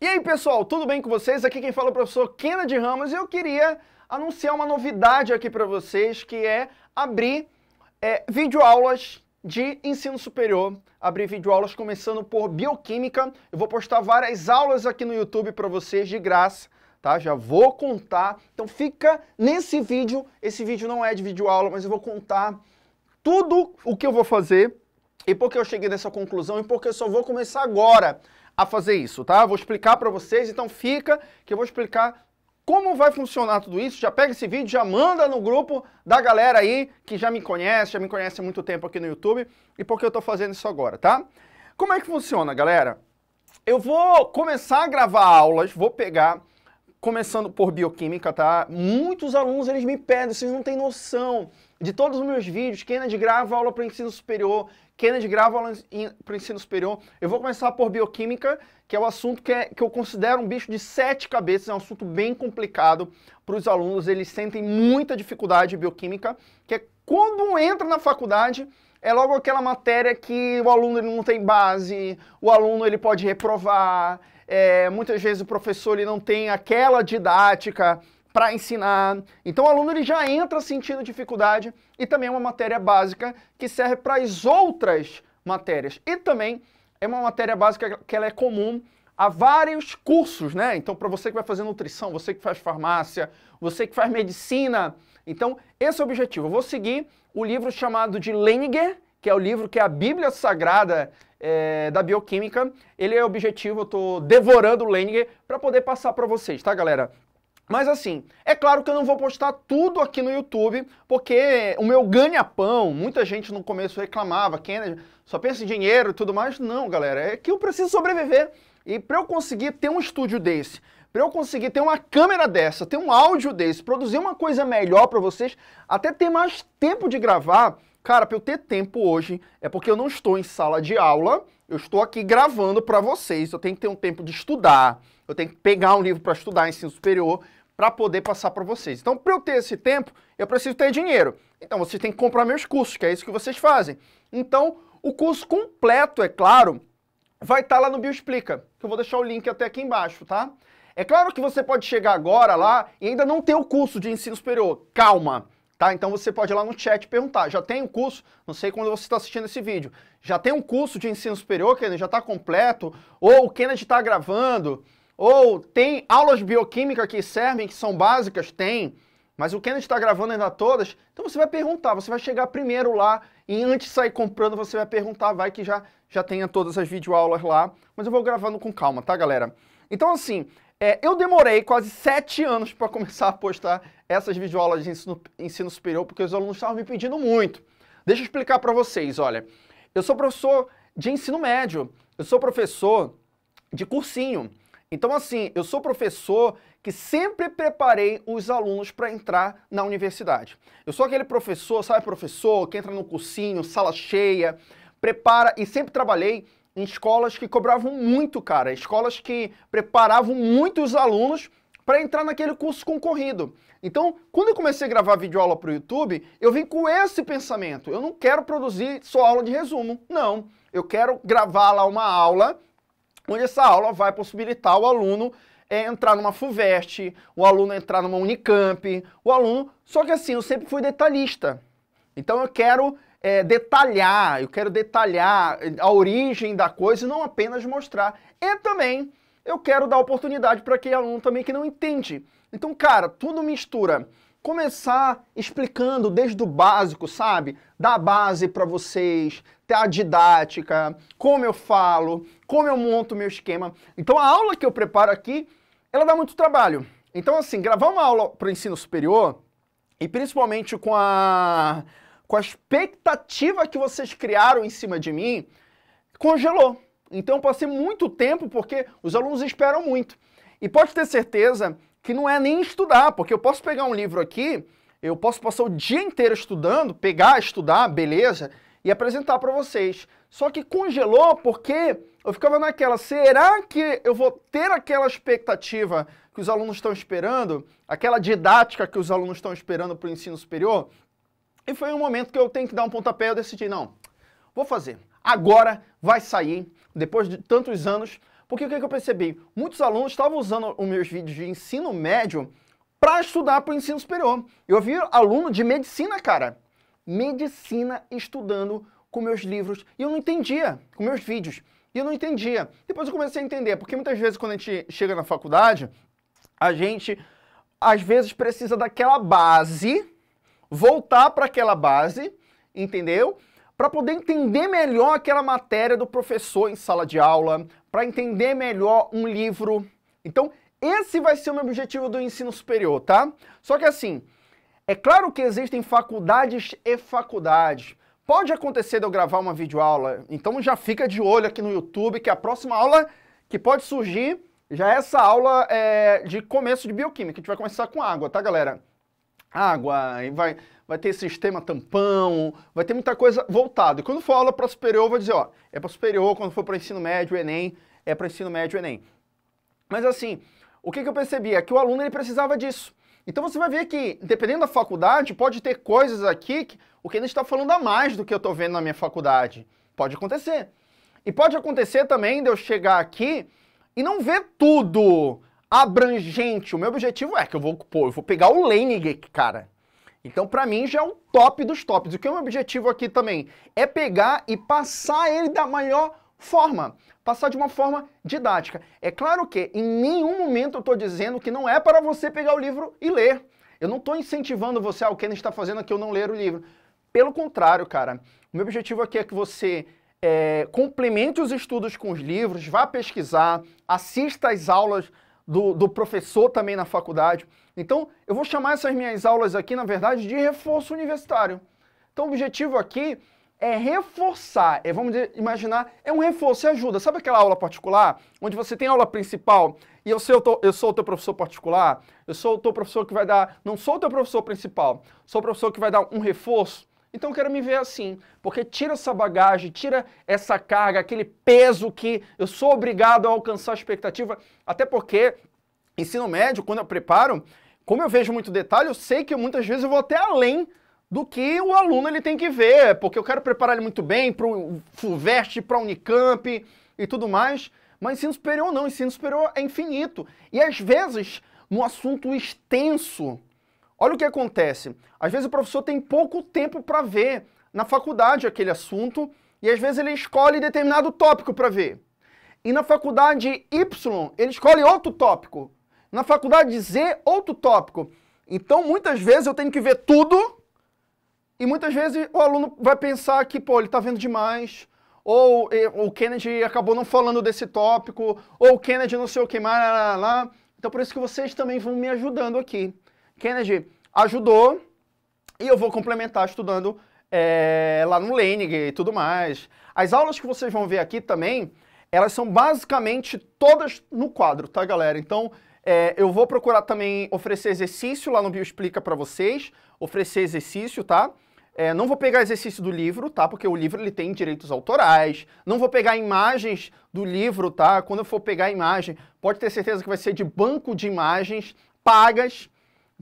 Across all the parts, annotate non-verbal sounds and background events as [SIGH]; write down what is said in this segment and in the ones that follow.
E aí pessoal, tudo bem com vocês? Aqui quem fala é o professor Kennedy Ramos e eu queria anunciar uma novidade aqui para vocês que é abrir é, videoaulas de ensino superior, abrir videoaulas começando por bioquímica. Eu vou postar várias aulas aqui no YouTube para vocês de graça, tá? Já vou contar. Então fica nesse vídeo, esse vídeo não é de videoaula, mas eu vou contar tudo o que eu vou fazer e por que eu cheguei nessa conclusão e porque eu só vou começar agora a fazer isso, tá? Vou explicar para vocês, então fica que eu vou explicar como vai funcionar tudo isso. Já pega esse vídeo, já manda no grupo da galera aí que já me conhece, já me conhece há muito tempo aqui no YouTube e porque eu tô fazendo isso agora, tá? Como é que funciona, galera? Eu vou começar a gravar aulas, vou pegar começando por bioquímica, tá? Muitos alunos eles me pedem, vocês não têm noção de todos os meus vídeos, quem é de grava aula para ensino superior, Kennedy grava para o ensino superior. Eu vou começar por bioquímica, que é o um assunto que, é, que eu considero um bicho de sete cabeças, é um assunto bem complicado para os alunos, eles sentem muita dificuldade em bioquímica, que é quando entra na faculdade, é logo aquela matéria que o aluno ele não tem base, o aluno ele pode reprovar, é, muitas vezes o professor ele não tem aquela didática para ensinar. Então o aluno ele já entra sentindo dificuldade e também é uma matéria básica que serve para as outras matérias. E também é uma matéria básica que ela é comum a vários cursos, né? Então para você que vai fazer nutrição, você que faz farmácia, você que faz medicina. Então esse é o objetivo. Eu vou seguir o livro chamado de Leninger, que é o livro que é a Bíblia Sagrada é, da Bioquímica. Ele é objetivo, eu estou devorando o Leninger para poder passar para vocês, tá galera? Mas assim, é claro que eu não vou postar tudo aqui no YouTube, porque o meu ganha-pão, muita gente no começo reclamava, Kennedy só pensa em dinheiro e tudo mais. Não, galera, é que eu preciso sobreviver. E para eu conseguir ter um estúdio desse, para eu conseguir ter uma câmera dessa, ter um áudio desse, produzir uma coisa melhor para vocês, até ter mais tempo de gravar, cara, para eu ter tempo hoje, é porque eu não estou em sala de aula, eu estou aqui gravando para vocês, eu tenho que ter um tempo de estudar, eu tenho que pegar um livro para estudar ensino superior, para poder passar para vocês. Então, para eu ter esse tempo, eu preciso ter dinheiro. Então, vocês têm que comprar meus cursos, que é isso que vocês fazem. Então, o curso completo, é claro, vai estar tá lá no Bioexplica, que eu vou deixar o link até aqui embaixo, tá? É claro que você pode chegar agora lá e ainda não ter o curso de ensino superior. Calma! tá? Então você pode ir lá no chat perguntar, já tem um curso, não sei quando você está assistindo esse vídeo, já tem um curso de ensino superior, Kennedy, já está completo, ou o Kennedy está gravando, ou tem aulas bioquímica que servem, que são básicas? Tem. Mas o Kennedy está gravando ainda todas, então você vai perguntar, você vai chegar primeiro lá e antes de sair comprando você vai perguntar, vai que já, já tenha todas as videoaulas lá. Mas eu vou gravando com calma, tá galera? Então assim, é, eu demorei quase sete anos para começar a postar essas videoaulas de ensino, ensino superior, porque os alunos estavam me pedindo muito. Deixa eu explicar para vocês, olha. Eu sou professor de ensino médio, eu sou professor de cursinho, então, assim, eu sou professor que sempre preparei os alunos para entrar na universidade. Eu sou aquele professor, sabe, professor que entra no cursinho, sala cheia, prepara e sempre trabalhei em escolas que cobravam muito, cara, escolas que preparavam muitos alunos para entrar naquele curso concorrido. Então, quando eu comecei a gravar vídeo aula para o YouTube, eu vim com esse pensamento. Eu não quero produzir só aula de resumo, não. Eu quero gravar lá uma aula onde essa aula vai possibilitar o aluno é, entrar numa FUVEST, o aluno entrar numa Unicamp, o aluno... Só que assim, eu sempre fui detalhista. Então eu quero é, detalhar, eu quero detalhar eh, a origem da coisa e não apenas mostrar. E também eu quero dar oportunidade para aquele aluno também que não entende. Então, cara, tudo mistura começar explicando desde o básico, sabe? Da base para vocês, até a didática, como eu falo, como eu monto meu esquema. Então a aula que eu preparo aqui, ela dá muito trabalho. Então assim, gravar uma aula para o ensino superior e principalmente com a com a expectativa que vocês criaram em cima de mim, congelou. Então eu passei muito tempo porque os alunos esperam muito. E pode ter certeza que não é nem estudar, porque eu posso pegar um livro aqui, eu posso passar o dia inteiro estudando, pegar, estudar, beleza, e apresentar para vocês. Só que congelou porque eu ficava naquela, será que eu vou ter aquela expectativa que os alunos estão esperando, aquela didática que os alunos estão esperando para o ensino superior? E foi um momento que eu tenho que dar um pontapé, eu decidi, não, vou fazer. Agora vai sair, depois de tantos anos, porque o que, é que eu percebi? Muitos alunos estavam usando os meus vídeos de ensino médio para estudar para o ensino superior. Eu vi aluno de medicina, cara, medicina estudando com meus livros e eu não entendia, com meus vídeos. E eu não entendia. Depois eu comecei a entender, porque muitas vezes quando a gente chega na faculdade, a gente às vezes precisa daquela base, voltar para aquela base, entendeu? para poder entender melhor aquela matéria do professor em sala de aula, para entender melhor um livro. Então, esse vai ser o meu objetivo do ensino superior, tá? Só que assim, é claro que existem faculdades e faculdades. Pode acontecer de eu gravar uma videoaula, então já fica de olho aqui no YouTube que a próxima aula que pode surgir já é essa aula é, de começo de bioquímica. A gente vai começar com água, tá, galera? Água, e vai vai ter sistema tampão, vai ter muita coisa voltada. E quando for aula para superior, vou dizer, ó, é para superior, quando for para ensino médio, Enem, é para ensino médio, Enem. Mas assim, o que, que eu percebi? É que o aluno ele precisava disso. Então você vai ver que, dependendo da faculdade, pode ter coisas aqui que o que a gente está falando a mais do que eu estou vendo na minha faculdade. Pode acontecer. E pode acontecer também de eu chegar aqui e não ver tudo abrangente. O meu objetivo é que eu vou, pô, eu vou pegar o Lenig, cara. Então, para mim, já é o top dos tops. O que é o meu objetivo aqui também? É pegar e passar ele da maior forma. Passar de uma forma didática. É claro que em nenhum momento eu estou dizendo que não é para você pegar o livro e ler. Eu não estou incentivando você ao ah, que ele está fazendo aqui eu não ler o livro. Pelo contrário, cara. O meu objetivo aqui é que você é, complemente os estudos com os livros, vá pesquisar, assista às aulas do, do professor também na faculdade. Então, eu vou chamar essas minhas aulas aqui, na verdade, de reforço universitário. Então, o objetivo aqui é reforçar, é, vamos dizer, imaginar, é um reforço, é ajuda. Sabe aquela aula particular, onde você tem aula principal e eu, sei, eu, tô, eu sou o teu professor particular, eu sou o teu professor que vai dar, não sou o teu professor principal, sou o professor que vai dar um reforço? Então eu quero me ver assim, porque tira essa bagagem, tira essa carga, aquele peso que eu sou obrigado a alcançar a expectativa, até porque ensino médio, quando eu preparo, como eu vejo muito detalhe, eu sei que muitas vezes eu vou até além do que o aluno ele tem que ver, porque eu quero preparar ele muito bem para o FUVEST, para a Unicamp e tudo mais, mas ensino superior não, ensino superior é infinito. E às vezes, no assunto extenso, Olha o que acontece. Às vezes o professor tem pouco tempo para ver na faculdade aquele assunto e às vezes ele escolhe determinado tópico para ver. E na faculdade Y, ele escolhe outro tópico. Na faculdade Z, outro tópico. Então, muitas vezes eu tenho que ver tudo e muitas vezes o aluno vai pensar que, pô, ele tá vendo demais, ou eh, o Kennedy acabou não falando desse tópico, ou o Kennedy não sei o que mais, lá, lá, lá. Então, por isso que vocês também vão me ajudando aqui. Kennedy ajudou e eu vou complementar estudando é, lá no Lenig e tudo mais. As aulas que vocês vão ver aqui também, elas são basicamente todas no quadro, tá, galera? Então, é, eu vou procurar também oferecer exercício lá no Bioexplica para vocês, oferecer exercício, tá? É, não vou pegar exercício do livro, tá? Porque o livro ele tem direitos autorais. Não vou pegar imagens do livro, tá? Quando eu for pegar a imagem, pode ter certeza que vai ser de banco de imagens pagas,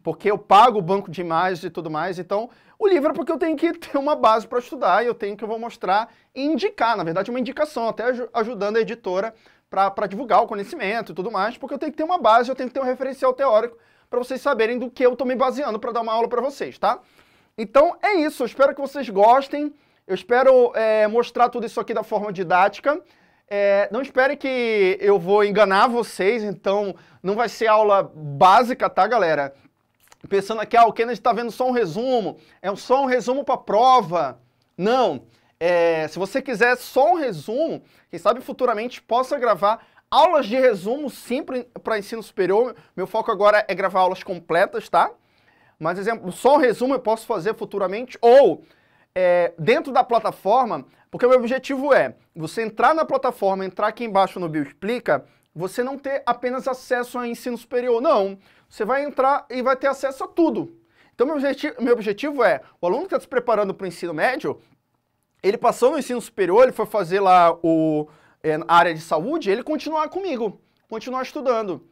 porque eu pago o banco de imagens e tudo mais. Então, o livro é porque eu tenho que [LAUGHS] ter uma base para estudar e eu tenho que eu vou mostrar e indicar, na verdade, uma indicação, até ajudando a editora para divulgar o conhecimento e tudo mais, porque eu tenho que ter uma base, eu tenho que ter um referencial teórico para vocês saberem do que eu estou me baseando para dar uma aula para vocês, tá? Então é isso, eu espero que vocês gostem, eu espero é, mostrar tudo isso aqui da forma didática. É, não espere que eu vou enganar vocês, então não vai ser aula básica, tá, galera? pensando aqui, ah, o Kennedy está vendo só um resumo, é só um resumo para a prova. Não, é, se você quiser só um resumo, quem sabe futuramente possa gravar aulas de resumo sim para ensino superior. Meu foco agora é gravar aulas completas, tá? Mas, exemplo, só um resumo eu posso fazer futuramente, ou é, dentro da plataforma, porque o meu objetivo é você entrar na plataforma, entrar aqui embaixo no Bioexplica você não ter apenas acesso a ensino superior, não. Você vai entrar e vai ter acesso a tudo. Então, meu objetivo, meu objetivo é, o aluno que está se preparando para o ensino médio, ele passou no ensino superior, ele foi fazer lá o, é, a área de saúde, ele continuar comigo, continuar estudando.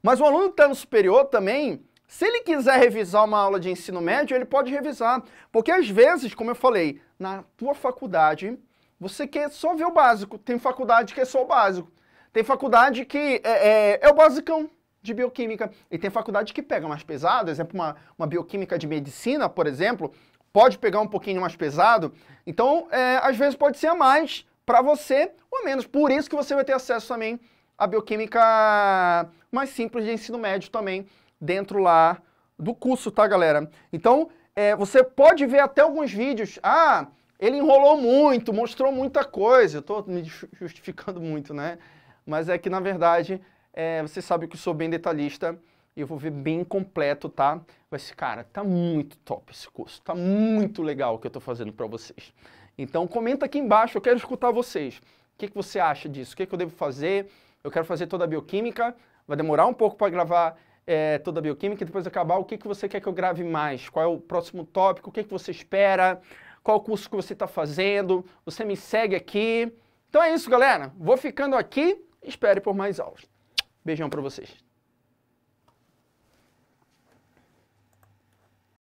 Mas o aluno que está no superior também, se ele quiser revisar uma aula de ensino médio, ele pode revisar. Porque às vezes, como eu falei, na tua faculdade, você quer só ver o básico. Tem faculdade que é só o básico. Tem faculdade que é, é, é o basicão de bioquímica. E tem faculdade que pega mais pesado, exemplo, uma, uma bioquímica de medicina, por exemplo, pode pegar um pouquinho mais pesado. Então, é, às vezes pode ser a mais para você ou a menos. Por isso que você vai ter acesso também à bioquímica mais simples de ensino médio também, dentro lá do curso, tá, galera? Então, é, você pode ver até alguns vídeos. Ah, ele enrolou muito, mostrou muita coisa. Eu estou me justificando muito, né? mas é que na verdade é, você sabe que eu sou bem detalhista e eu vou ver bem completo, tá? Vai ser, cara, tá muito top esse curso, tá muito legal o que eu tô fazendo para vocês. Então comenta aqui embaixo, eu quero escutar vocês. O que, que você acha disso? O que, que eu devo fazer? Eu quero fazer toda a bioquímica, vai demorar um pouco para gravar é, toda a bioquímica e depois acabar, o que, que você quer que eu grave mais? Qual é o próximo tópico? O que, que você espera? Qual o curso que você está fazendo? Você me segue aqui. Então é isso, galera. Vou ficando aqui espere por mais aulas. Beijão para vocês.